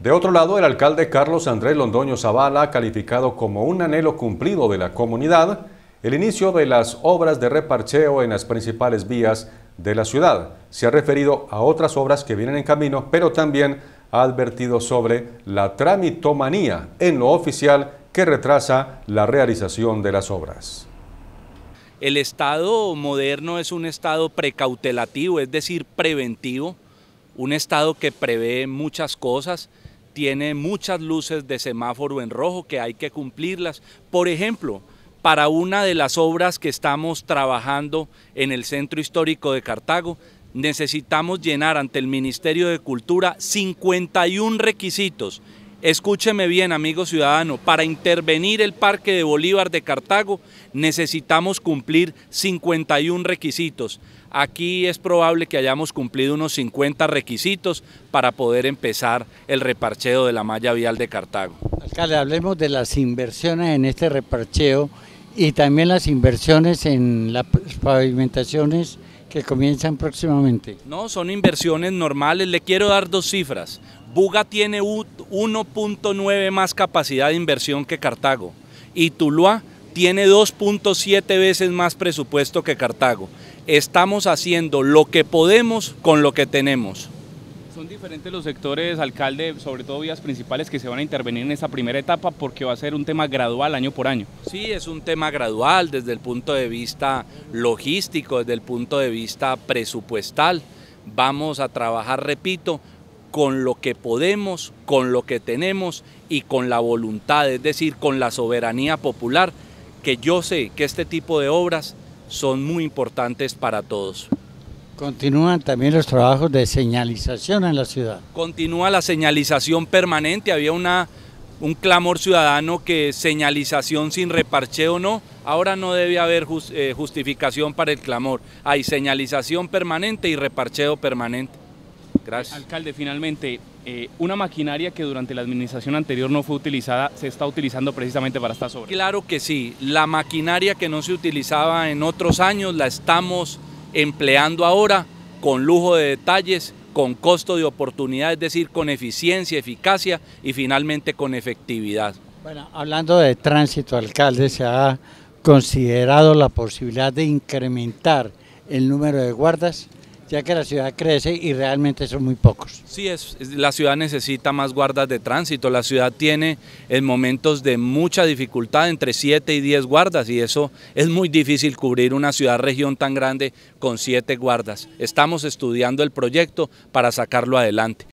De otro lado, el alcalde Carlos Andrés Londoño Zavala ha calificado como un anhelo cumplido de la comunidad el inicio de las obras de reparcheo en las principales vías de la ciudad. Se ha referido a otras obras que vienen en camino, pero también ha advertido sobre la tramitomanía en lo oficial que retrasa la realización de las obras. El Estado moderno es un Estado precautelativo, es decir, preventivo, un Estado que prevé muchas cosas, tiene muchas luces de semáforo en rojo que hay que cumplirlas. Por ejemplo, para una de las obras que estamos trabajando en el Centro Histórico de Cartago, necesitamos llenar ante el Ministerio de Cultura 51 requisitos Escúcheme bien, amigo ciudadano, para intervenir el Parque de Bolívar de Cartago necesitamos cumplir 51 requisitos. Aquí es probable que hayamos cumplido unos 50 requisitos para poder empezar el reparcheo de la malla vial de Cartago. Alcalde, hablemos de las inversiones en este reparcheo y también las inversiones en las pavimentaciones que comienzan próximamente. No, son inversiones normales. Le quiero dar dos cifras. Buga tiene 1.9 más capacidad de inversión que Cartago y Tuluá tiene 2.7 veces más presupuesto que Cartago. Estamos haciendo lo que podemos con lo que tenemos son diferentes los sectores, alcalde, sobre todo vías principales que se van a intervenir en esta primera etapa porque va a ser un tema gradual año por año. Sí, es un tema gradual desde el punto de vista logístico, desde el punto de vista presupuestal. Vamos a trabajar, repito, con lo que podemos, con lo que tenemos y con la voluntad, es decir, con la soberanía popular, que yo sé que este tipo de obras son muy importantes para todos. Continúan también los trabajos de señalización en la ciudad. Continúa la señalización permanente, había una, un clamor ciudadano que señalización sin reparcheo no, ahora no debe haber eh, justificación para el clamor, hay señalización permanente y reparcheo permanente. Gracias. Alcalde, finalmente, eh, una maquinaria que durante la administración anterior no fue utilizada, ¿se está utilizando precisamente para estas obras? Claro que sí, la maquinaria que no se utilizaba en otros años la estamos empleando ahora con lujo de detalles, con costo de oportunidad, es decir, con eficiencia, eficacia y finalmente con efectividad. Bueno, hablando de tránsito, alcalde, se ha considerado la posibilidad de incrementar el número de guardas ya que la ciudad crece y realmente son muy pocos. Sí, la ciudad necesita más guardas de tránsito, la ciudad tiene en momentos de mucha dificultad entre 7 y 10 guardas y eso es muy difícil cubrir una ciudad-región tan grande con 7 guardas. Estamos estudiando el proyecto para sacarlo adelante.